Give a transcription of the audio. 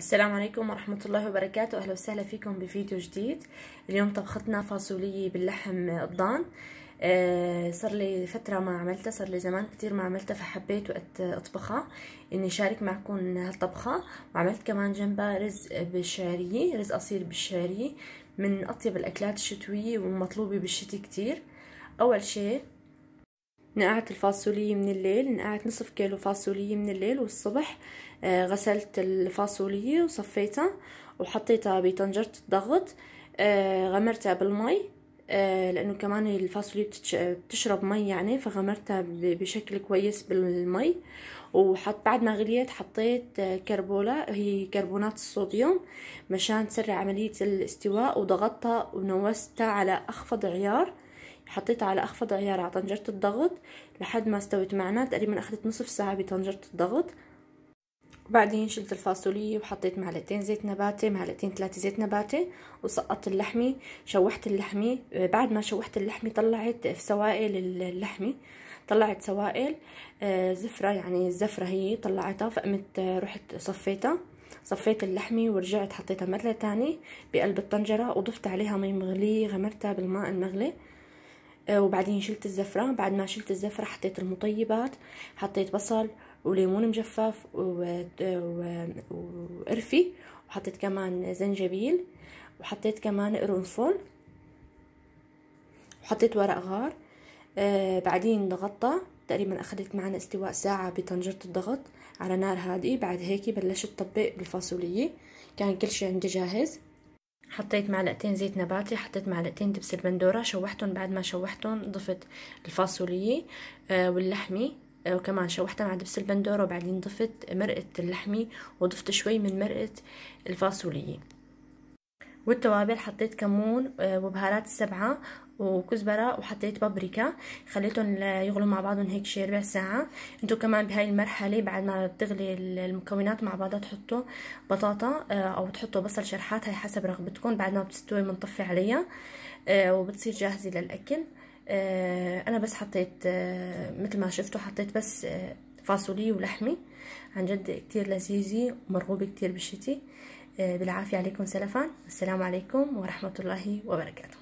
السلام عليكم ورحمة الله وبركاته أهلا وسهلا فيكم بفيديو جديد اليوم طبختنا فاصولية باللحم الضان آه، صار لي فترة ما عملتها صار لي زمان كتير ما عملتها فحبيت وقت أطبخها إني شارك معكم هالطبخة وعملت كمان جنبها رز بالشعرية رز قصير بالشعرية من أطيب الأكلات الشتوية ومطلوبة بالشتي كتير أول شي نقعت الفاصولية من الليل نقعت نصف كيلو فاصولية من الليل والصبح آه، غسلت الفاصولية وصفيتها وحطيتها بطنجرة الضغط آه، غمرتها بالمي آه، لانه كمان الفاصوليا بتشرب مي يعني فغمرتها بشكل كويس بالمي وحط بعد ما غليت حطيت كربولا هي كربونات الصوديوم مشان تسرع عملية الاستواء وضغطتها ونوستها على اخفض عيار حطيتها على أخفض عيار على طنجرة الضغط لحد ما استوت معنا تقريبا أخذت نصف ساعة بطنجرة الضغط بعدين شلت الفاصولية وحطيت معلقتين زيت نباتي معلقتين ثلاثة زيت نباتي وسقطت اللحمة شوحت اللحمة آه، بعد ما شوحت اللحمة طلعت في سوائل اللحمة طلعت سوائل آه، زفرة يعني الزفرة هي طلعتها فقمت آه، رحت صفيتها صفيت اللحمة ورجعت حطيتها مرة تاني بقلب الطنجرة وضفت عليها مي مغلي غمرتها بالماء المغلي وبعدين شلت الزفرة بعد ما شلت الزفرة حطيت المطيبات حطيت بصل وليمون مجفف وقرفي وحطيت كمان زنجبيل وحطيت كمان قرنفل وحطيت ورق غار آه، بعدين ضغطته تقريبا أخذت معنا استواء ساعة بطنجرة الضغط على نار هادئة بعد هيك بلشت طبق بالفاصولية كان كل شي عندي جاهز حطيت معلقتين زيت نباتي حطيت معلقتين دبس البندورة شوحتهم بعد ما شوحتهم ضفت الفاصولية آه، واللحمة آه، وكمان شوحتها مع دبس البندورة وبعدين ضفت مرقة اللحمة وضفت شوي من مرقة الفاصولية والتوابل حطيت كمون آه، وبهارات السبعة وكزبره وحطيت بابريكا خليتهم يغلوا مع بعضهم هيك شي ربع ساعه انتو كمان بهاي المرحله بعد ما بتغلي المكونات مع بعضها تحطوا بطاطا آه، او تحطوا بصل شرحات هاي حسب رغبتكم بعد ما بتستوي بنطفي عليها آه، وبتصير جاهزه للاكل آه، انا بس حطيت مثل ما شفتوا حطيت بس فاصولية ولحمة عن جد كتير لذيذة ومرغوبة كتير بالشتي بالعافية عليكم سلفا والسلام عليكم ورحمة الله وبركاته